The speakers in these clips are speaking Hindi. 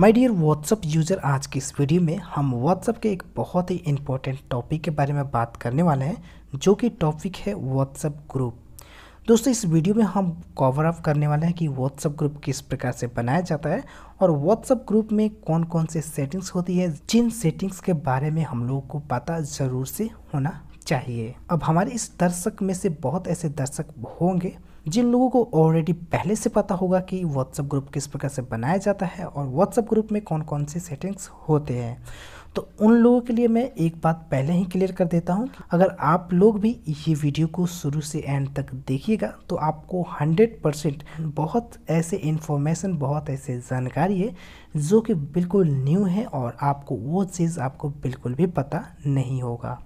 माय डियर व्हाट्सअप यूज़र आज की इस वीडियो में हम व्हाट्सअप के एक बहुत ही इम्पोर्टेंट टॉपिक के बारे में बात करने वाले हैं जो कि टॉपिक है व्हाट्सअप ग्रुप दोस्तों इस वीडियो में हम कवर अप करने वाले हैं कि व्हाट्सअप ग्रुप किस प्रकार से बनाया जाता है और व्हाट्सअप ग्रुप में कौन कौन से सेटिंग्स होती है जिन सेटिंग्स के बारे में हम लोगों को पता ज़रूर से होना चाहिए अब हमारे इस दर्शक में से बहुत ऐसे दर्शक होंगे जिन लोगों को ऑलरेडी पहले से पता होगा कि व्हाट्सअप ग्रुप किस प्रकार से बनाया जाता है और व्हाट्सअप ग्रुप में कौन कौन से सेटिंग्स होते हैं तो उन लोगों के लिए मैं एक बात पहले ही क्लियर कर देता हूँ अगर आप लोग भी ये वीडियो को शुरू से एंड तक देखिएगा तो आपको 100 परसेंट बहुत ऐसे इन्फॉर्मेशन बहुत ऐसे जानकारी है जो कि बिल्कुल न्यू है और आपको वो चीज़ आपको बिल्कुल भी पता नहीं होगा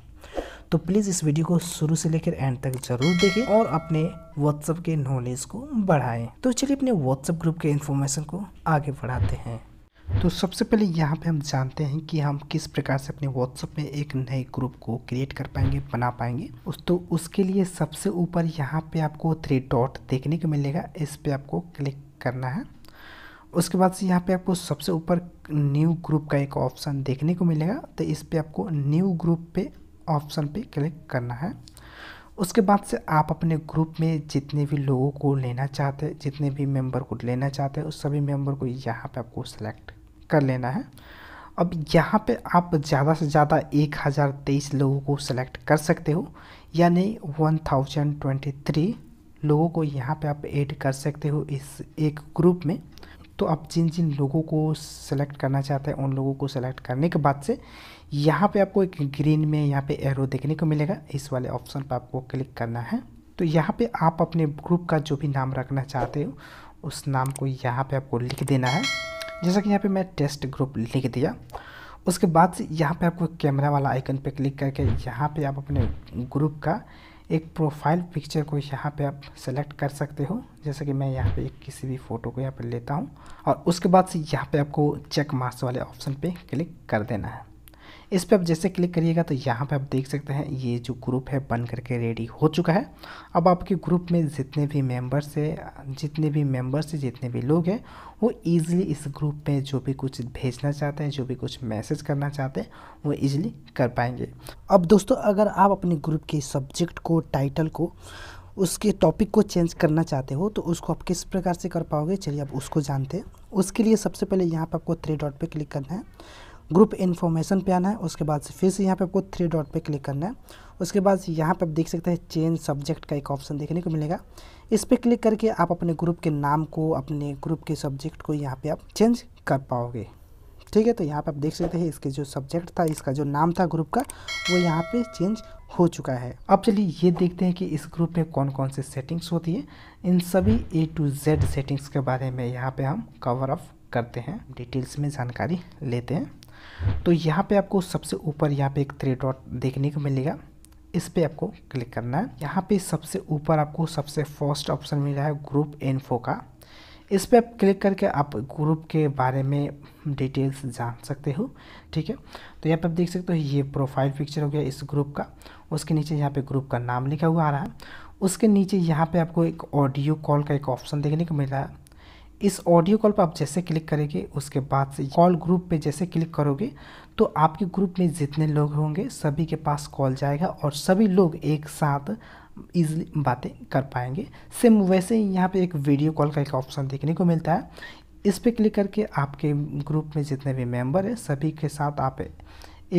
तो प्लीज़ इस वीडियो को शुरू से लेकर एंड तक जरूर देखें और अपने व्हाट्सएप के नॉलेज को बढ़ाएं तो चलिए अपने व्हाट्सएप ग्रुप के इन्फॉर्मेशन को आगे बढ़ाते हैं तो सबसे पहले यहाँ पे हम जानते हैं कि हम किस प्रकार से अपने व्हाट्सएप में एक नए ग्रुप को क्रिएट कर पाएंगे बना पाएंगे उस तो उसके लिए सबसे ऊपर यहाँ पे आपको थ्री डॉट देखने को मिलेगा इस पे आपको क्लिक करना है उसके बाद से यहाँ पे आपको सबसे ऊपर न्यू ग्रुप का एक ऑप्शन देखने को मिलेगा तो इस पर आपको न्यू ग्रुप पे ऑप्शन पे क्लिक करना है उसके बाद से आप अपने ग्रुप में जितने भी लोगों को लेना चाहते हैं जितने भी मेंबर को लेना चाहते हैं उस सभी मेंबर को यहाँ पे आपको सेलेक्ट कर लेना है अब यहाँ पे आप ज़्यादा से ज़्यादा एक हज़ार तेईस लोगों को सेलेक्ट कर सकते हो यानी वन थाउजेंड ट्वेंटी थ्री लोगों को यहाँ पर आप एड कर सकते हो इस एक ग्रुप में तो आप जिन जिन लोगों को सेलेक्ट करना चाहते हैं उन लोगों को सेलेक्ट करने के बाद से यहाँ पे आपको एक ग्रीन में यहाँ पे एरो देखने को मिलेगा इस वाले ऑप्शन पर आपको क्लिक करना है तो यहाँ पे आप अपने ग्रुप का जो भी नाम रखना चाहते हो उस नाम को यहाँ पे आपको लिख देना है जैसा कि यहाँ पे मैं टेस्ट ग्रुप लिख दिया उसके बाद से यहाँ पर आपको कैमरा वाला आइकन पर क्लिक करके यहाँ पर आप अपने ग्रुप का एक प्रोफाइल पिक्चर को यहाँ पे आप सेलेक्ट कर सकते हो जैसे कि मैं यहाँ पे किसी भी फ़ोटो को यहाँ पे लेता हूँ और उसके बाद से यहाँ पे आपको चेक मार्क्स वाले ऑप्शन पे क्लिक कर देना है इस पर आप जैसे क्लिक करिएगा तो यहाँ पर आप देख सकते हैं ये जो ग्रुप है बन करके रेडी हो चुका है अब आपके ग्रुप में जितने भी मेंबर्स है जितने भी मेंबर्स है जितने भी लोग हैं वो ईजिली इस ग्रुप में जो भी कुछ भेजना चाहते हैं जो भी कुछ मैसेज करना चाहते हैं वो ईजिली कर पाएंगे अब दोस्तों अगर आप अपने ग्रुप के सब्जेक्ट को टाइटल को उसके टॉपिक को चेंज करना चाहते हो तो उसको आप किस प्रकार से कर पाओगे चलिए आप उसको जानते हैं उसके लिए सबसे पहले यहाँ पर आपको थ्री डॉट पे क्लिक करना है ग्रुप इन्फॉर्मेशन पे आना है उसके बाद से फिर से यहाँ पे आपको थ्री डॉट पे क्लिक करना है उसके बाद यहाँ पे आप देख सकते हैं चेंज सब्जेक्ट का एक ऑप्शन देखने को मिलेगा इस पर क्लिक करके आप अपने ग्रुप के नाम को अपने ग्रुप के सब्जेक्ट को यहाँ पर आप चेंज कर पाओगे ठीक है तो यहाँ पर आप देख सकते हैं इसके जो सब्जेक्ट था इसका जो नाम था ग्रुप का वो यहाँ पे चेंज हो चुका है अब चलिए ये देखते हैं कि इस ग्रुप में कौन कौन से सेटिंग्स होती है इन सभी ए टू जेड सेटिंग्स के बारे में यहाँ पे हम कवर अप करते हैं डिटेल्स में जानकारी लेते हैं तो यहाँ पे आपको सबसे ऊपर यहाँ पे एक थ्री डॉट देखने को मिलेगा इस पर आपको क्लिक करना है यहाँ पे सबसे ऊपर आपको सबसे फर्स्ट ऑप्शन मिल रहा है ग्रुप इन्फो का इस पर आप क्लिक करके आप ग्रुप के बारे में डिटेल्स जान सकते हो ठीक है तो यहाँ पे आप देख सकते हो ये प्रोफाइल पिक्चर हो गया इस ग्रुप का उसके नीचे यहाँ पे ग्रुप का नाम लिखा हुआ आ रहा है उसके नीचे यहाँ पे आपको एक ऑडियो कॉल का एक ऑप्शन देखने को मिल रहा है इस ऑडियो कॉल पर आप जैसे क्लिक करेंगे उसके बाद से कॉल ग्रुप पे जैसे क्लिक करोगे तो आपके ग्रुप में जितने लोग होंगे सभी के पास कॉल जाएगा और सभी लोग एक साथ ईजिली बातें कर पाएंगे सेम वैसे ही यहाँ पर एक वीडियो कॉल का एक ऑप्शन देखने को मिलता है इस पर क्लिक करके आपके ग्रुप में जितने भी मेम्बर हैं सभी के साथ आप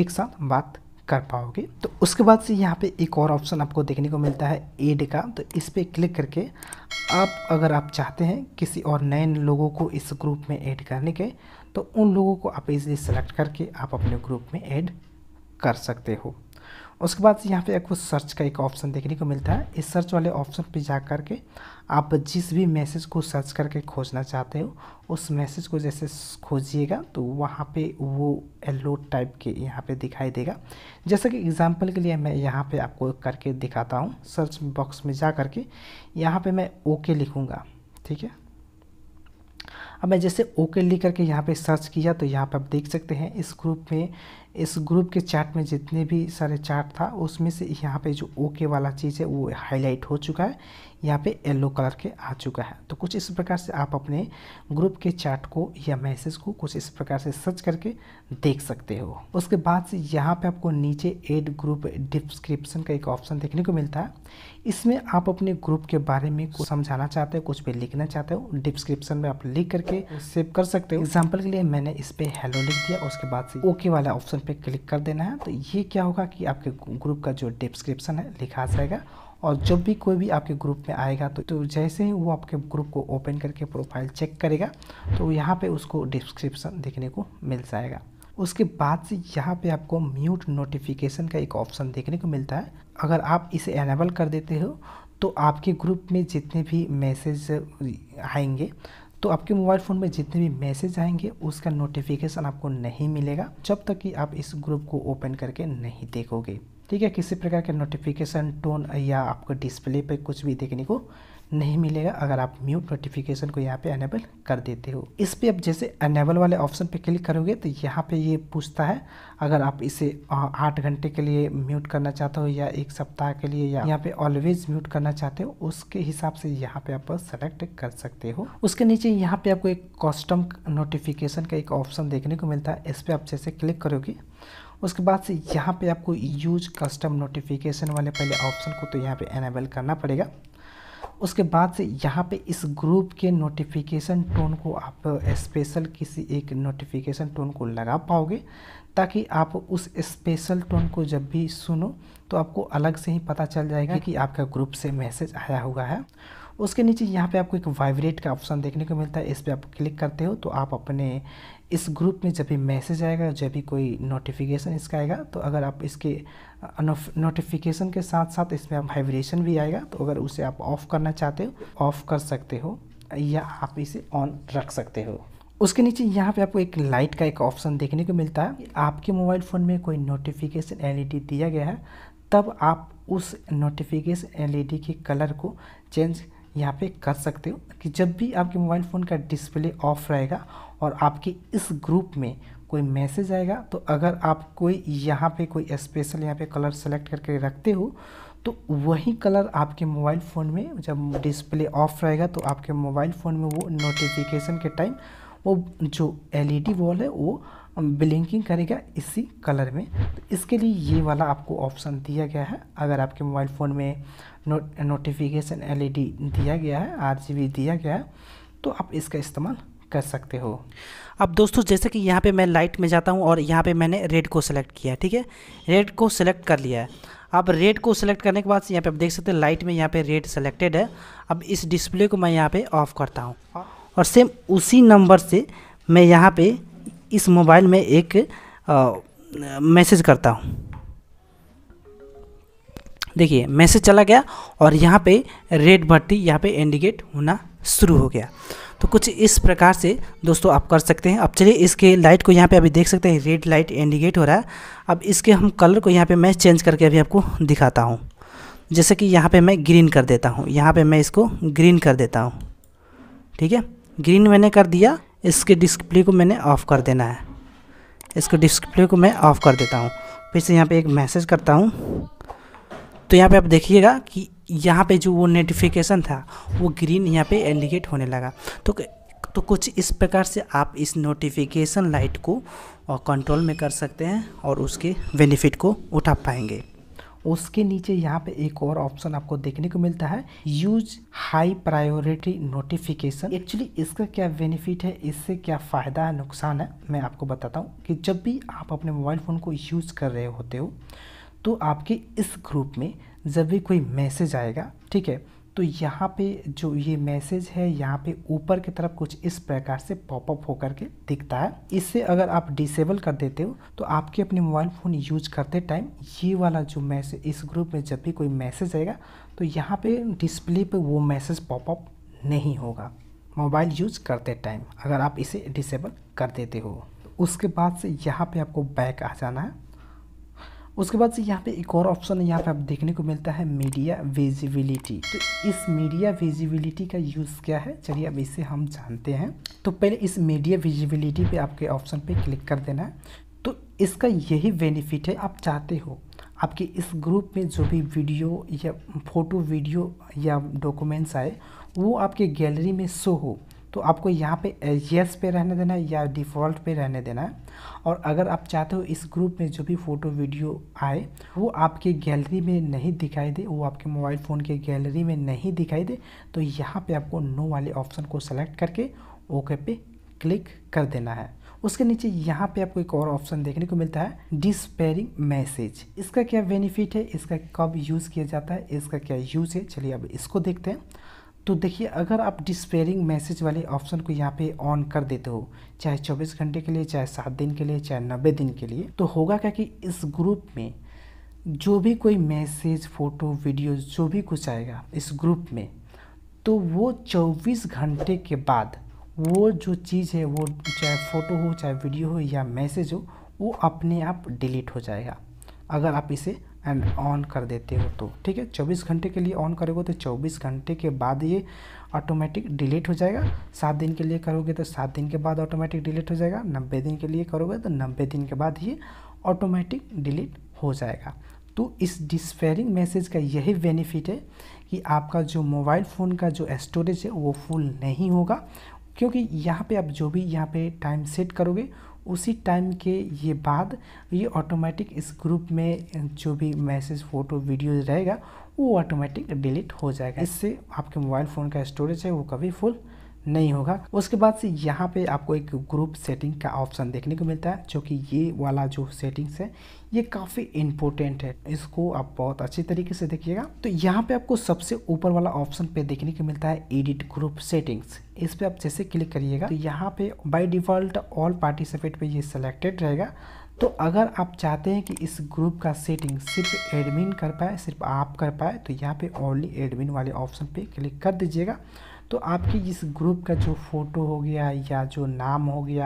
एक साथ बात कर पाओगे तो उसके बाद से यहाँ पे एक और ऑप्शन आपको देखने को मिलता है एड का तो इस पर क्लिक करके आप अगर आप चाहते हैं किसी और नए लोगों को इस ग्रुप में ऐड करने के तो उन लोगों को आप इजली सेलेक्ट करके आप अपने ग्रुप में ऐड कर सकते हो उसके बाद यहाँ पे आपको सर्च का एक ऑप्शन देखने को मिलता है इस सर्च वाले ऑप्शन पे जा कर के आप जिस भी मैसेज को सर्च करके खोजना चाहते हो उस मैसेज को जैसे खोजिएगा तो वहाँ पे वो एलो टाइप के यहाँ पे दिखाई देगा जैसे कि एग्जांपल के लिए मैं यहाँ पे आपको करके दिखाता हूँ सर्च बॉक्स में जा करके यहाँ पे मैं ओके लिखूँगा ठीक है अब मैं जैसे ओके लिख करके यहाँ पे सर्च किया तो यहाँ पर आप देख सकते हैं इस ग्रुप में इस ग्रुप के चार्ट में जितने भी सारे चार्ट था उसमें से यहाँ पे जो ओके वाला चीज़ है वो हाईलाइट हो चुका है यहाँ पे येलो कलर के आ चुका है तो कुछ इस प्रकार से आप अपने ग्रुप के चैट को या मैसेज को कुछ इस प्रकार से सर्च करके देख सकते हो उसके बाद से यहाँ पे आपको नीचे एड ग्रुप डिस्क्रिप्शन का एक ऑप्शन देखने को मिलता है इसमें आप अपने ग्रुप के बारे में कुछ समझाना चाहते हो कुछ भी लिखना चाहते हो डिस्क्रिप्शन में आप लिख करके सेव कर सकते हो एग्जाम्पल के लिए मैंने इस पर हेलो लिख दिया उसके बाद से ओके वाला ऑप्शन पर क्लिक कर देना है तो ये क्या होगा कि आपके ग्रुप का जो डिस्क्रिप्शन है लिखा जाएगा और जब भी कोई भी आपके ग्रुप में आएगा तो, तो जैसे ही वो आपके ग्रुप को ओपन करके प्रोफाइल चेक करेगा तो यहाँ पे उसको डिस्क्रिप्शन देखने को मिल जाएगा उसके बाद से यहाँ पे आपको म्यूट नोटिफिकेशन का एक ऑप्शन देखने को मिलता है अगर आप इसे एनेबल कर देते हो तो आपके ग्रुप में जितने भी मैसेज आएंगे तो आपके मोबाइल फ़ोन में जितने भी मैसेज आएंगे उसका नोटिफिकेशन आपको नहीं मिलेगा जब तक कि आप इस ग्रुप को ओपन करके नहीं देखोगे ठीक है किसी प्रकार के नोटिफिकेशन टोन या आपको डिस्प्ले पे कुछ भी देखने को नहीं मिलेगा अगर आप म्यूट नोटिफिकेशन को यहाँ पे अनेबल कर देते हो इस पर आप जैसे अनेबल वाले ऑप्शन पे क्लिक करोगे तो यहाँ पे ये यह पूछता है अगर आप इसे आठ घंटे के लिए म्यूट करना चाहते हो या एक सप्ताह के लिए या यहाँ पे ऑलवेज म्यूट करना चाहते हो उसके हिसाब से यहाँ पे आप सेलेक्ट कर सकते हो उसके नीचे यहाँ पे आपको एक कॉस्टम नोटिफिकेशन का एक ऑप्शन देखने को मिलता है इस पर आप जैसे क्लिक करोगे उसके बाद से यहाँ पे आपको यूज कस्टम नोटिफिकेशन वाले पहले ऑप्शन को तो यहाँ पे एनेबल करना पड़ेगा उसके बाद से यहाँ पे इस ग्रुप के नोटिफिकेशन टोन को आप स्पेशल किसी एक नोटिफिकेशन टोन को लगा पाओगे ताकि आप उस स्पेशल टोन को जब भी सुनो तो आपको अलग से ही पता चल जाएगा कि आपका ग्रुप से मैसेज आया हुआ है उसके नीचे यहाँ पे आपको एक वाइब्रेट का ऑप्शन देखने को मिलता है इस पर आप क्लिक करते हो तो आप अपने इस ग्रुप में जब भी मैसेज आएगा जब भी कोई नोटिफिकेशन इसका आएगा तो अगर आप इसके नोटिफिकेशन के साथ साथ इसमें आप वाइब्रेशन भी आएगा तो अगर उसे आप ऑफ़ करना चाहते हो ऑफ़ कर सकते हो या आप इसे ऑन रख सकते हो उसके नीचे यहाँ पे आपको एक लाइट का एक ऑप्शन देखने को मिलता है आपके मोबाइल फ़ोन में कोई नोटिफिकेशन एल दिया गया है तब आप उस नोटिफिकेशन एल के कलर को चेंज यहाँ पे कर सकते हो कि जब भी आपके मोबाइल फ़ोन का डिस्प्ले ऑफ रहेगा और आपके इस ग्रुप में कोई मैसेज आएगा तो अगर आप कोई यहाँ पे कोई स्पेशल यहाँ पे कलर सेलेक्ट करके रखते हो तो वही कलर आपके मोबाइल फ़ोन में जब डिस्प्ले ऑफ रहेगा तो आपके मोबाइल फ़ोन में वो नोटिफिकेशन के टाइम वो जो एल वॉल है वो ब्लिंकिंग करेगा इसी कलर में तो इसके लिए ये वाला आपको ऑप्शन दिया गया है अगर आपके मोबाइल फ़ोन में नो, नोटिफिकेशन एलईडी दिया गया है आरजीबी दिया गया है तो आप इसका इस्तेमाल कर सकते हो अब दोस्तों जैसे कि यहाँ पे मैं लाइट में जाता हूँ और यहाँ पे मैंने रेड को सिलेक्ट किया ठीक है रेड को सिलेक्ट कर लिया है अब रेड को सिलेक्ट करने के बाद यहाँ पे आप देख सकते हैं लाइट में यहाँ पे रेड सेलेक्टेड है अब इस डिस्प्ले को मैं यहाँ पे ऑफ़ करता हूँ हाँ। और सेम उसी नंबर से मैं यहाँ पे इस मोबाइल में एक मैसेज करता हूँ देखिए मैसेज चला गया और यहाँ पे रेड भट्टी यहाँ पे इंडिकेट होना शुरू हो गया तो कुछ इस प्रकार से दोस्तों आप कर सकते हैं अब चलिए इसके लाइट को यहाँ पे अभी देख सकते हैं रेड लाइट इंडिकेट हो रहा है अब इसके हम कलर को यहाँ पे मैं चेंज करके अभी आपको दिखाता हूँ जैसे कि यहाँ पे मैं ग्रीन कर देता हूँ यहाँ पे मैं इसको ग्रीन कर देता हूँ ठीक है ग्रीन मैंने कर दिया इसके डिस्प्ले को मैंने ऑफ़ कर देना है इसके डिस्प्ले को मैं ऑफ़ कर देता हूँ फिर से यहाँ पे एक मैसेज करता हूँ तो यहाँ पे आप देखिएगा कि यहाँ पे जो वो नोटिफिकेशन था वो ग्रीन यहाँ पे एलिगेट होने लगा तो तो कुछ इस प्रकार से आप इस नोटिफिकेशन लाइट को कंट्रोल में कर सकते हैं और उसके बेनिफिट को उठा पाएंगे उसके नीचे यहाँ पे एक और ऑप्शन आपको देखने को मिलता है use high priority notification actually इसका क्या बेनिफिट है इससे क्या फ़ायदा है नुकसान है मैं आपको बताता हूँ कि जब भी आप अपने मोबाइल फ़ोन को यूज़ कर रहे होते हो तो आपके इस ग्रुप में जब भी कोई मैसेज आएगा ठीक है तो यहाँ पे जो ये मैसेज है यहाँ पे ऊपर की तरफ कुछ इस प्रकार से पॉपअप होकर के दिखता है इससे अगर आप डिसेबल कर देते हो तो आपके अपने मोबाइल फ़ोन यूज करते टाइम ये वाला जो मैसेज इस ग्रुप में जब भी कोई मैसेज आएगा तो यहाँ पे डिस्प्ले पे वो मैसेज पॉपअप नहीं होगा मोबाइल यूज करते टाइम अगर आप इसे डिसेबल कर देते हो उसके बाद से यहाँ पे आपको बैक आ जाना है उसके बाद से यहाँ पे एक और ऑप्शन है यहाँ पे आप देखने को मिलता है मीडिया विजिबिलिटी तो इस मीडिया विजिबिलिटी का यूज़ क्या है चलिए अब इसे हम जानते हैं तो पहले इस मीडिया विजिबिलिटी पे आपके ऑप्शन पे क्लिक कर देना है तो इसका यही बेनिफिट है आप चाहते हो आपके इस ग्रुप में जो भी वीडियो या फ़ोटो वीडियो या डॉक्यूमेंट्स आए वो आपके गैलरी में शो हो तो आपको यहाँ पे येस पे रहने देना है या डिफ़ॉल्ट पे रहने देना है और अगर आप चाहते हो इस ग्रुप में जो भी फ़ोटो वीडियो आए वो आपके गैलरी में नहीं दिखाई दे वो आपके मोबाइल फ़ोन के गैलरी में नहीं दिखाई दे तो यहाँ पे आपको नो वाले ऑप्शन को सेलेक्ट करके ओके पे क्लिक कर देना है उसके नीचे यहाँ पे आपको एक और ऑप्शन देखने को मिलता है डिस्पेयरिंग मैसेज इसका क्या बेनिफिट है इसका कब यूज़ किया जाता है इसका क्या यूज़ है चलिए अब इसको देखते हैं तो देखिए अगर आप डिस्पेयरिंग मैसेज वाले ऑप्शन को यहाँ पे ऑन कर देते हो चाहे 24 घंटे के लिए चाहे सात दिन के लिए चाहे नब्बे दिन के लिए तो होगा क्या कि इस ग्रुप में जो भी कोई मैसेज फ़ोटो वीडियो जो भी कुछ आएगा इस ग्रुप में तो वो 24 घंटे के बाद वो जो चीज़ है वो चाहे फ़ोटो हो चाहे वीडियो हो या मैसेज हो वो अपने आप डिलीट हो जाएगा अगर आप इसे एंड ऑन कर देते हो तो ठीक है 24 घंटे के लिए ऑन करोगे तो 24 घंटे के बाद ये ऑटोमेटिक डिलीट हो जाएगा सात दिन के लिए करोगे तो सात दिन के बाद ऑटोमेटिक डिलीट हो जाएगा नब्बे दिन के लिए करोगे तो नब्बे दिन के बाद ये ऑटोमेटिक डिलीट हो जाएगा तो इस डिस्पेयरिंग मैसेज का यही बेनिफिट है कि आपका जो मोबाइल फ़ोन का जो स्टोरेज है वो फुल नहीं होगा क्योंकि यहाँ पे आप जो भी यहाँ पे टाइम सेट करोगे उसी टाइम के ये बाद ये ऑटोमेटिक इस ग्रुप में जो भी मैसेज फ़ोटो वीडियो रहेगा वो ऑटोमेटिक डिलीट हो जाएगा इससे आपके मोबाइल फ़ोन का स्टोरेज है वो कभी फुल नहीं होगा उसके बाद से यहाँ पे आपको एक ग्रुप सेटिंग का ऑप्शन देखने को मिलता है जो कि ये वाला जो सेटिंग्स है ये काफ़ी इंपॉर्टेंट है इसको आप बहुत अच्छी तरीके से देखिएगा तो यहाँ पे आपको सबसे ऊपर वाला ऑप्शन पे देखने को मिलता है एडिट ग्रुप सेटिंग्स इस पर आप जैसे क्लिक करिएगा तो यहाँ पे बाय डिफ़ॉल्ट ऑल पार्टिसिपेट पे ये सिलेक्टेड रहेगा तो अगर आप चाहते हैं कि इस ग्रुप का सेटिंग सिर्फ एडमिन कर पाए सिर्फ आप कर पाए तो यहाँ पे ओनली एडमिन वाले ऑप्शन पर क्लिक कर दीजिएगा तो आपके इस ग्रुप का जो फ़ोटो हो गया या जो नाम हो गया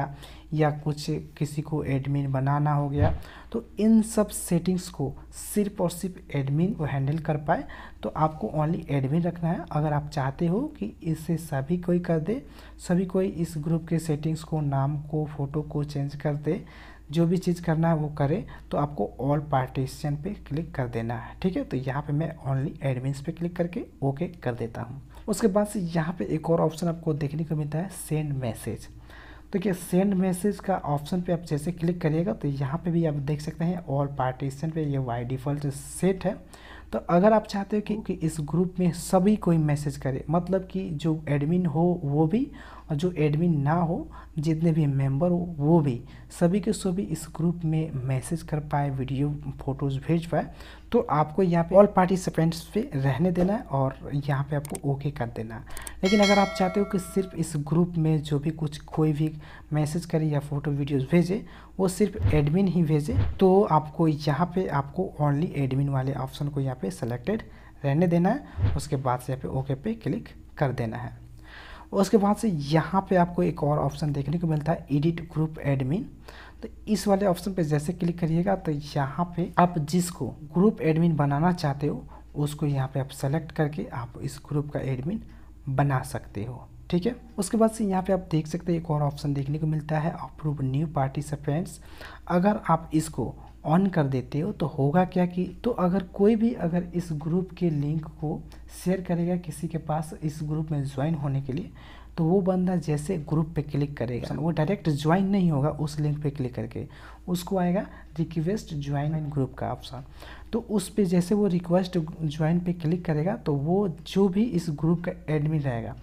या कुछ किसी को एडमिन बनाना हो गया तो इन सब सेटिंग्स को सिर्फ और सिर्फ एडमिन को हैंडल कर पाए तो आपको ओनली एडमिन रखना है अगर आप चाहते हो कि इसे सभी कोई कर दे सभी कोई इस ग्रुप के सेटिंग्स को नाम को फ़ोटो को चेंज कर दे जो भी चीज़ करना है वो करे तो आपको ऑल पार्टीशन पे क्लिक कर देना है ठीक है तो यहाँ पे मैं ओनली एडमिन पे क्लिक करके ओके कर देता हूँ उसके बाद से यहाँ पे एक और ऑप्शन आपको देखने को मिलता है सेंड मैसेज तो क्या सेंड मैसेज का ऑप्शन पे आप जैसे क्लिक करिएगा तो यहाँ पे भी आप देख सकते हैं और पार्टीशन पे ये वाई डिफ़ॉल्ट सेट है तो अगर आप चाहते हो कि, कि इस ग्रुप में सभी कोई मैसेज करे मतलब कि जो एडमिन हो वो भी और जो एडमिन ना हो जितने भी मेंबर हो वो भी सभी के सभी इस ग्रुप में मैसेज कर पाए वीडियो फोटोज़ भेज पाए तो आपको यहाँ पे ऑल पार्टिसिपेंट्स पे रहने देना है और यहाँ पे आपको ओके कर देना है लेकिन अगर आप चाहते हो कि सिर्फ इस ग्रुप में जो भी कुछ कोई भी मैसेज करे या फोटो वीडियोस भेजे वो सिर्फ एडमिन ही भेजे तो आपको यहाँ पे आपको ओनली एडमिन वाले ऑप्शन को यहाँ पे सेलेक्टेड रहने देना है उसके बाद से यहाँ पे ओके पे क्लिक कर देना है उसके बाद से यहाँ पे आपको एक और ऑप्शन देखने को मिलता है एडिट ग्रुप एडमिन तो इस वाले ऑप्शन पे जैसे क्लिक करिएगा तो यहाँ पे आप जिसको ग्रुप एडमिन बनाना चाहते हो उसको यहाँ पे आप सेलेक्ट करके आप इस ग्रुप का एडमिन बना सकते हो ठीक है उसके बाद से यहाँ पे आप देख सकते हैं एक और ऑप्शन देखने को मिलता है अप्रूव न्यू पार्टिसिपेंट्स अगर आप इसको ऑन कर देते हो तो होगा क्या कि तो अगर कोई भी अगर इस ग्रुप के लिंक को शेयर करेगा किसी के पास इस ग्रुप में ज्वाइन होने के लिए तो वो बंदा जैसे ग्रुप पे क्लिक करेगा वो डायरेक्ट ज्वाइन नहीं होगा उस लिंक पे क्लिक करके उसको आएगा रिक्वेस्ट ज्वाइन इन ग्रुप का ऑप्शन तो उस पर जैसे वो रिक्वेस्ट ज्वाइन पे क्लिक करेगा तो वो जो भी इस ग्रुप का एडमिन रहेगा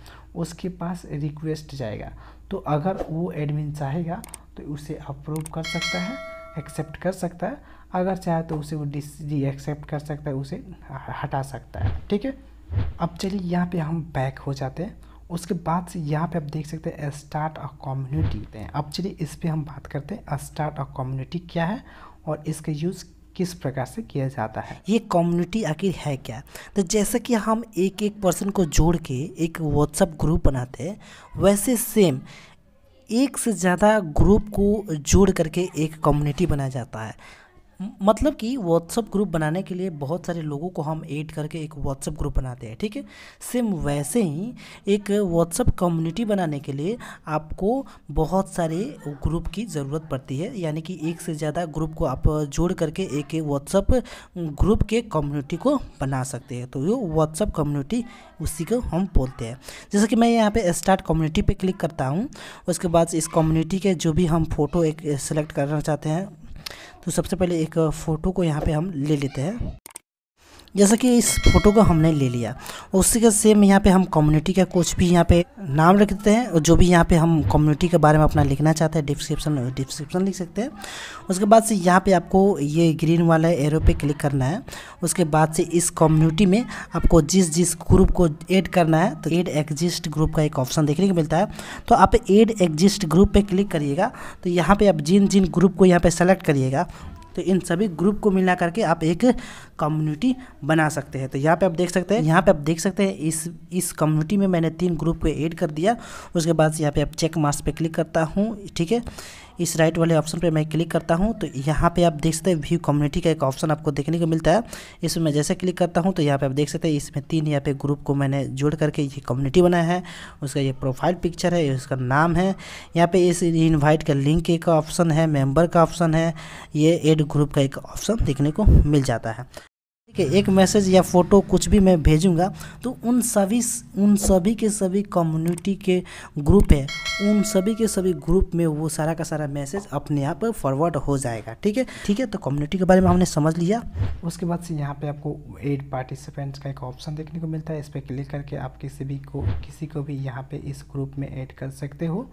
उसके पास रिक्वेस्ट जाएगा तो अगर वो एडमिन चाहेगा तो उसे अप्रूव कर सकता है एक्सेप्ट कर सकता है अगर चाहे तो उसे वो डिस एक्सेप्ट कर सकता है उसे हटा सकता है ठीक है अब चलिए यहाँ पे हम बैक हो जाते हैं उसके बाद से यहाँ पे आप देख सकते हैं स्टार्ट अ कम्युनिटी अब चलिए इस पर हम बात करते हैं स्टार्ट अ कम्युनिटी क्या है और इसका यूज़ किस प्रकार से किया जाता है ये कम्युनिटी आखिर है क्या तो जैसा कि हम एक एक पर्सन को जोड़ के एक व्हाट्सअप ग्रुप बनाते हैं वैसे सेम एक से ज़्यादा ग्रुप को जोड़ करके एक कम्युनिटी बनाया जाता है मतलब कि व्हाट्सअप ग्रुप बनाने के लिए बहुत सारे लोगों को हम ऐड करके एक व्हाट्सअप ग्रुप बनाते हैं ठीक है सेम वैसे ही एक व्हाट्सअप कम्युनिटी बनाने के लिए आपको बहुत सारे ग्रुप की ज़रूरत पड़ती है यानी कि एक से ज़्यादा ग्रुप को आप जोड़ करके एक व्हाट्सअप ग्रुप के कम्युनिटी को बना सकते हैं तो ये व्हाट्सअप कम्युनिटी उसी को हम बोलते हैं जैसे कि मैं यहाँ पर स्टार्ट कम्युनिटी पर क्लिक करता हूँ उसके बाद इस कम्युनिटी के जो भी हम फोटो एक सेलेक्ट करना चाहते हैं तो सबसे पहले एक फ़ोटो को यहाँ पे हम ले लेते हैं जैसा कि इस फोटो को हमने ले लिया उसी का सेम यहाँ पे हम कम्युनिटी का कुछ भी यहाँ पे नाम रख देते हैं और जो भी यहाँ पे हम कम्युनिटी के बारे में अपना लिखना चाहते हैं डिस्क्रिप्शन डिस्क्रिप्शन लिख सकते हैं उसके बाद से यहाँ पे आपको ये ग्रीन वाला एरो पे क्लिक करना है उसके बाद से इस कम्युनिटी में आपको जिस जिस ग्रुप को एड करना है तो एड एग्जिस्ट ग्रुप का एक ऑप्शन देखने को मिलता है तो आप एड एग्जिस्ट ग्रुप पर क्लिक करिएगा तो यहाँ पर आप जिन जिन ग्रुप को यहाँ पर सेलेक्ट करिएगा तो इन सभी ग्रुप को मिला करके आप एक कम्युनिटी बना सकते हैं तो यहाँ पे आप देख सकते हैं यहाँ पे आप देख सकते हैं इस इस कम्युनिटी में मैंने तीन ग्रुप को ऐड कर दिया उसके बाद यहाँ पे आप चेक मार्क्स पे क्लिक करता हूँ ठीक है इस राइट वाले ऑप्शन पर मैं क्लिक करता हूँ तो यहाँ पर आप देख सकते हैं व्यू कम्युनिटी का एक ऑप्शन आपको देखने को मिलता है इसमें मैं जैसे क्लिक करता हूँ तो यहाँ पर आप देख सकते हैं इसमें तीन यहाँ पे ग्रुप को मैंने जोड़ करके ये कम्युनिटी बनाया है उसका ये प्रोफाइल पिक्चर है उसका नाम है यहाँ पर इस इन्वाइट का लिंक एक ऑप्शन है मेम्बर का ऑप्शन है ये एड ग्रुप का एक ऑप्शन देखने को मिल जाता है कि एक मैसेज या फ़ोटो कुछ भी मैं भेजूंगा तो उन सभी उन सभी के सभी कम्युनिटी के ग्रुप है उन सभी के सभी ग्रुप में वो सारा का सारा मैसेज अपने आप फॉरवर्ड हो जाएगा ठीक है ठीक है तो कम्युनिटी के बारे में हमने समझ लिया उसके बाद से यहाँ पे आपको एड पार्टिसिपेंट्स का एक ऑप्शन देखने को मिलता है इस पर क्लिक करके आप किसी भी को किसी को भी यहाँ पे इस ग्रुप में ऐड कर सकते हो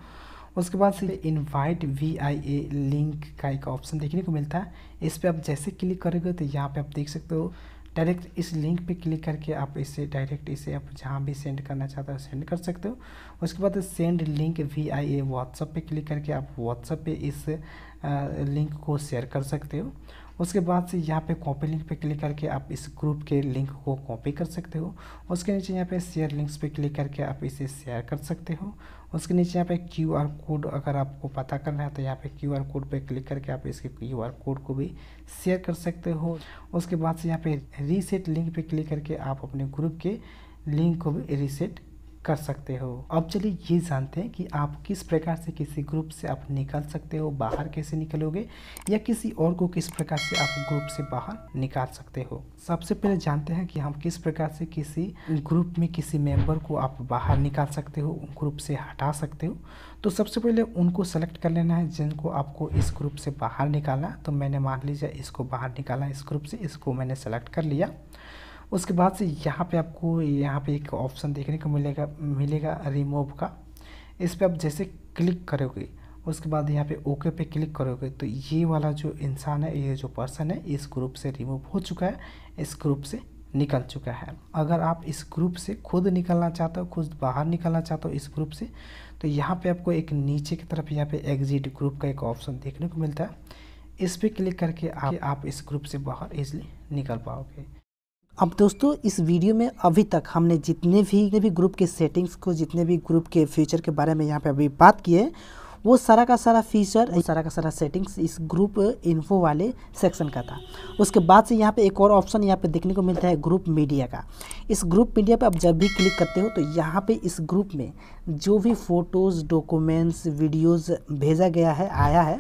उसके बाद से invite V I A link का एक ऑप्शन देखने को मिलता है इस पर आप जैसे क्लिक करोगे तो यहाँ पे आप देख सकते हो डायरेक्ट इस लिंक पे क्लिक करके आप इसे डायरेक्ट इसे आप जहाँ भी सेंड करना चाहते हो सेंड कर सकते हो उसके बाद send link V I A WhatsApp पर क्लिक करके आप व्हाट्सअप पे इस लिंक को शेयर कर सकते हो उसके बाद से यहाँ पे कॉपी लिंक पे क्लिक करके आप इस ग्रुप के लिंक को कॉपी कर सकते हो उसके नीचे यहाँ पे शेयर लिंक्स पे क्लिक करके आप इसे शेयर कर सकते हो उसके नीचे यहाँ पे क्यू आर कोड अगर आपको पता करना है तो यहाँ पे क्यू आर कोड पे क्लिक करके आप इसके क्यू आर कोड को भी शेयर कर सकते हो उसके बाद से यहाँ पे रीसेट लिंक पे क्लिक करके आप अपने ग्रुप के लिंक को भी रीसेट कर सकते हो अब चलिए ये जानते हैं कि आप किस प्रकार से किसी ग्रुप से आप निकल सकते हो बाहर कैसे निकलोगे या किसी और को किस प्रकार से आप ग्रुप से बाहर निकाल सकते हो सबसे पहले जानते हैं कि हम किस प्रकार से किसी ग्रुप में किसी मेंबर को आप बाहर निकाल सकते हो ग्रुप से हटा सकते हो तो सबसे पहले उनको सेलेक्ट कर लेना है जिनको आपको इस ग्रुप से बाहर निकालना तो मैंने मान लीजिए इसको बाहर निकाला इस ग्रुप से इसको मैंने सेलेक्ट कर लिया उसके बाद से यहाँ पे आपको यहाँ पे एक ऑप्शन देखने को मिलेगा मिलेगा रिमूव का इस पर आप जैसे क्लिक करोगे उसके बाद यहाँ पे ओके पे क्लिक करोगे तो ये वाला जो इंसान है ये जो पर्सन है इस ग्रुप से रिमूव हो चुका है इस ग्रुप से निकल चुका है अगर आप इस ग्रुप से खुद निकलना चाहते हो खुद बाहर निकलना चाहते हो इस ग्रुप से तो यहाँ पे आपको एक नीचे की तरफ यहाँ पे एग्जिट ग्रुप का एक ऑप्शन देखने को मिलता है इस पर क्लिक करके आप, आप इस ग्रुप से बाहर इजली निकल पाओगे अब दोस्तों इस वीडियो में अभी तक हमने जितने भी जितने भी ग्रुप के सेटिंग्स को जितने भी ग्रुप के फ्यूचर के बारे में यहाँ पे अभी बात किए वो सारा का सारा फीचर सारा का सारा सेटिंग्स इस ग्रुप इन्फो वाले सेक्शन का था उसके बाद से यहाँ पे एक और ऑप्शन यहाँ पे देखने को मिलता है ग्रुप मीडिया का इस ग्रुप मीडिया पे आप जब भी क्लिक करते हो तो यहाँ पे इस ग्रुप में जो भी फ़ोटोज़ डॉक्यूमेंट्स वीडियोज़ भेजा गया है आया है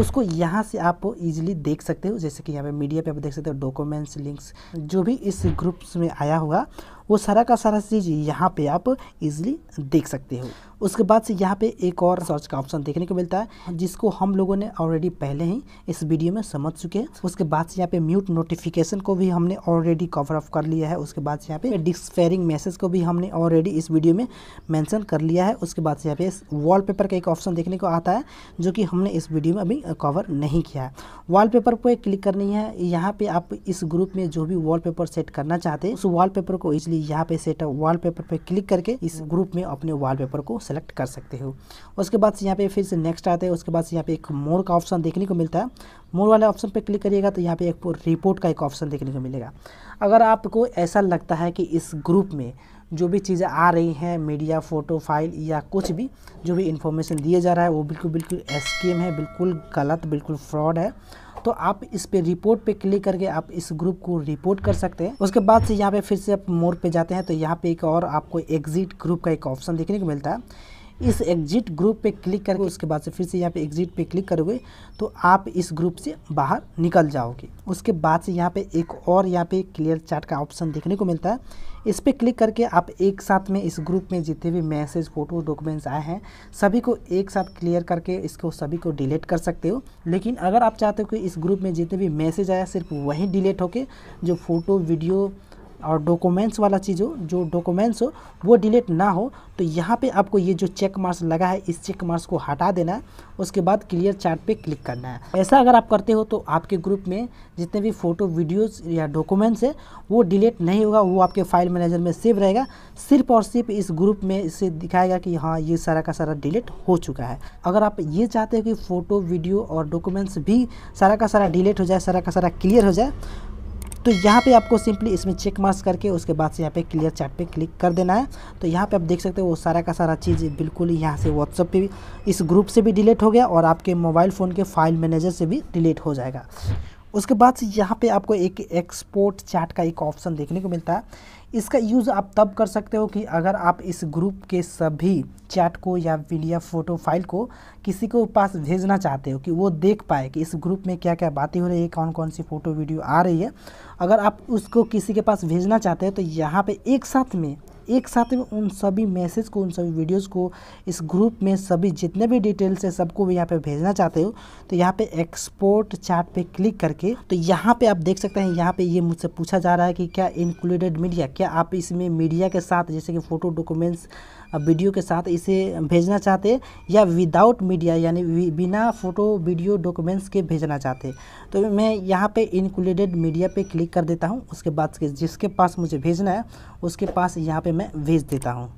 उसको यहाँ से आप इजीली देख सकते हो जैसे कि यहाँ पे मीडिया पे आप देख सकते हो डॉक्यूमेंट्स लिंक्स जो भी इस ग्रुप्स में आया होगा वो सारा का सारा चीज़ यहाँ पे आप इजीली देख सकते हो उसके बाद से यहाँ पे एक और सर्च का ऑप्शन देखने को मिलता है जिसको हम लोगों ने ऑलरेडी पहले ही इस वीडियो में समझ चुके हैं उसके बाद से यहाँ पे म्यूट नोटिफिकेशन को भी हमने ऑलरेडी कवर ऑफ कर लिया है उसके बाद से यहाँ पे डिस्फेयरिंग मैसेज को भी हमने ऑलरेडी इस वीडियो में मैंसन कर लिया है उसके बाद से यहाँ पे वॉल पेपर का एक ऑप्शन देखने को आता है जो कि हमने इस वीडियो में अभी कवर नहीं किया है वॉल पेपर पर क्लिक करनी है यहाँ पे आप इस ग्रुप में जो भी वॉल सेट करना चाहते हैं उस वॉल को इजली जाएगी यहाँ पे सेटअप वॉलपेपर पे क्लिक करके इस ग्रुप में अपने वॉलपेपर को सेलेक्ट कर सकते हो उसके बाद से यहाँ पे फिर से नेक्स्ट आते हैं उसके बाद से यहाँ पे एक मोर का ऑप्शन देखने को मिलता है मोर वाले ऑप्शन पे क्लिक करिएगा तो यहाँ पे एक रिपोर्ट का एक ऑप्शन देखने को मिलेगा अगर आपको ऐसा लगता है कि इस ग्रुप में जो भी चीज़ें आ रही हैं मीडिया फ़ोटो फाइल या कुछ भी जो भी इंफॉर्मेशन दिया जा रहा है वो बिल्कुल बिल्कुल एस्केम है बिल्कुल गलत बिल्कुल फ्रॉड है तो आप इस पे रिपोर्ट पे क्लिक करके आप इस ग्रुप को रिपोर्ट कर सकते हैं उसके बाद से यहाँ पे फिर से आप मोर पे जाते हैं तो यहाँ पे एक और आपको एग्जिट ग्रुप का एक ऑप्शन देखने को मिलता है इस एग्जिट ग्रुप पे क्लिक करके उसके बाद से फिर से यहाँ पे एग्जिट पे क्लिक करोगे तो आप इस ग्रुप से बाहर निकल जाओगे उसके बाद से यहाँ पे एक और यहाँ पे क्लियर चार्ट का ऑप्शन देखने को मिलता है इस पर क्लिक करके आप एक साथ में इस ग्रुप में जितने भी मैसेज फोटो डॉक्यूमेंट्स आए हैं सभी को एक साथ क्लियर करके इसको सभी को डिलीट कर सकते हो लेकिन अगर आप चाहते हो कि इस ग्रुप में जितने भी मैसेज आया सिर्फ वही डिलीट होके जो फ़ोटो वीडियो और डॉक्यूमेंट्स वाला चीज़ हो जो डॉक्यूमेंट्स हो वो डिलीट ना हो तो यहाँ पे आपको ये जो चेक मार्क्स लगा है इस चेक मार्क्स को हटा देना है उसके बाद क्लियर चार्ट पे क्लिक करना है ऐसा अगर आप करते हो तो आपके ग्रुप में जितने भी फ़ोटो वीडियोस या डॉक्यूमेंट्स है वो डिलीट नहीं होगा वो आपके फाइल मैनेजर में सेव रहेगा सिर्फ और सिर्फ इस ग्रुप में इसे दिखाएगा कि हाँ ये सारा का सारा डिलीट हो चुका है अगर आप ये चाहते हो कि फ़ोटो वीडियो और डॉक्यूमेंट्स भी सारा का सारा डिलीट हो जाए सारा का सारा क्लियर हो जाए तो यहाँ पे आपको सिंपली इसमें चेक मार्क्स करके उसके बाद से यहाँ पे क्लियर चैट पे क्लिक कर देना है तो यहाँ पे आप देख सकते हो वो सारा का सारा चीज़ बिल्कुल यहाँ से व्हाट्सअप पे भी इस ग्रुप से भी डिलीट हो गया और आपके मोबाइल फ़ोन के फाइल मैनेजर से भी डिलीट हो जाएगा उसके बाद से यहाँ पर आपको एक एक्सपोर्ट चैट का एक ऑप्शन देखने को मिलता है इसका यूज़ आप तब कर सकते हो कि अगर आप इस ग्रुप के सभी चैट को या वीडियो फोटो फाइल को किसी को पास भेजना चाहते हो कि वो देख पाए कि इस ग्रुप में क्या क्या बातें हो रही है कौन कौन सी फ़ोटो वीडियो आ रही है अगर आप उसको किसी के पास भेजना चाहते हो तो यहाँ पर एक साथ में एक साथ में उन सभी मैसेज को उन सभी वीडियोज़ को इस ग्रुप में सभी जितने भी डिटेल्स है सबको भी यहाँ पे भेजना चाहते हो तो यहाँ पे एक्सपोर्ट चार्ट पे क्लिक करके तो यहाँ पे आप देख सकते हैं यहाँ पे ये मुझसे पूछा जा रहा है कि क्या इंक्लूडेड मीडिया क्या आप इसमें मीडिया के साथ जैसे कि फ़ोटो डॉक्यूमेंट्स वीडियो के साथ इसे भेजना चाहते या विदाउट मीडिया यानी बिना फ़ोटो वीडियो डॉक्यूमेंट्स के भेजना चाहते तो मैं यहाँ पे इंक्लूडेड मीडिया पे क्लिक कर देता हूँ उसके बाद जिसके पास मुझे भेजना है उसके पास यहाँ पे मैं भेज देता हूँ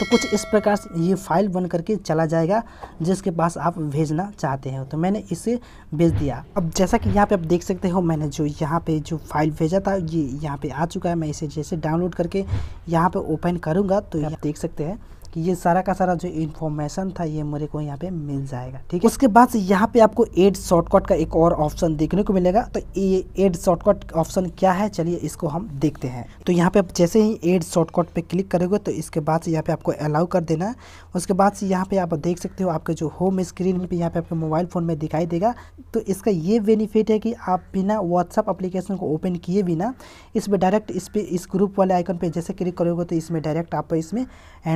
तो कुछ इस प्रकार से ये फाइल बन करके चला जाएगा जिसके पास आप भेजना चाहते हैं तो मैंने इसे भेज दिया अब जैसा कि यहाँ पे आप देख सकते हो मैंने जो यहाँ पे जो फाइल भेजा था ये यहाँ पे आ चुका है मैं इसे जैसे डाउनलोड करके यहाँ पे ओपन करूँगा तो आप देख सकते हैं कि ये सारा का सारा जो इन्फॉर्मेशन था ये मेरे को यहाँ पे मिल जाएगा ठीक है उसके बाद यहाँ पे आपको एड शॉर्टकट का एक और ऑप्शन देखने को मिलेगा तो ये एड शॉर्टकट ऑप्शन क्या है चलिए इसको हम देखते हैं तो यहाँ पे आप जैसे ही एड शॉर्टकट पे क्लिक करोगे तो इसके बाद से यहाँ पे आपको अलाउ कर देना उसके बाद से यहाँ पे आप देख सकते हो आपके जो होम स्क्रीन पर यहाँ पे आपके मोबाइल फ़ोन में दिखाई देगा तो इसका ये बेनिफिट है कि आप बिना व्हाट्सअप अप्लीकेशन को ओपन किए बिना इसमें डायरेक्ट इस पर इस ग्रुप वाले आइकन पर जैसे क्लिक करोगे तो इसमें डायरेक्ट आप इसमें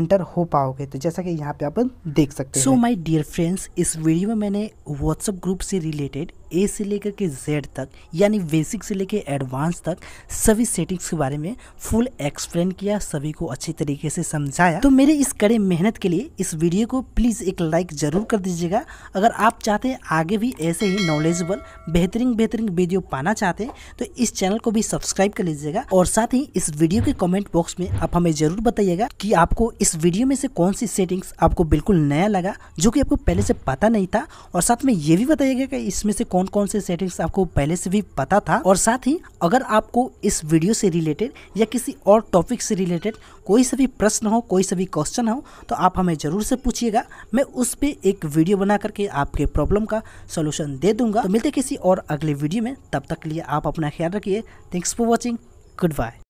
एंटर हो पाओगे तो जैसा कि यहाँ पे आप देख सकते हैं सो माई डियर फ्रेंड्स इस वीडियो में मैंने व्हाट्सअप ग्रुप से रिलेटेड ए से लेकर के जेड तक यानी बेसिक से लेकर एडवांस तक सभी सेटिंग्स के बारे में फुल एक्सप्लेन किया सभी को अच्छी तरीके से समझाया तो मेरे इस कड़े मेहनत के लिए इस वीडियो को प्लीज़ एक लाइक ज़रूर कर दीजिएगा अगर आप चाहते हैं आगे भी ऐसे ही नॉलेजेबल बेहतरीन बेहतरीन वीडियो पाना चाहते हैं तो इस चैनल को भी सब्सक्राइब कर लीजिएगा और साथ ही इस वीडियो के कॉमेंट बॉक्स में आप हमें ज़रूर बताइएगा कि आपको इस वीडियो में से कौन सी सेटिंग्स आपको बिल्कुल नया लगा जो कि आपको पहले से पता नहीं था और साथ में ये भी बताइएगा कि इसमें से कौन कौन कौन से सेटिंग्स आपको पहले से भी पता था और साथ ही अगर आपको इस वीडियो से रिलेटेड या किसी और टॉपिक से रिलेटेड कोई सभी प्रश्न हो कोई सभी क्वेश्चन हो तो आप हमें ज़रूर से पूछिएगा मैं उस पर एक वीडियो बना करके आपके प्रॉब्लम का सोल्यूशन दे दूंगा तो मिलते किसी और अगले वीडियो में तब तक के लिए आप अपना ख्याल रखिए thanks for watching good bye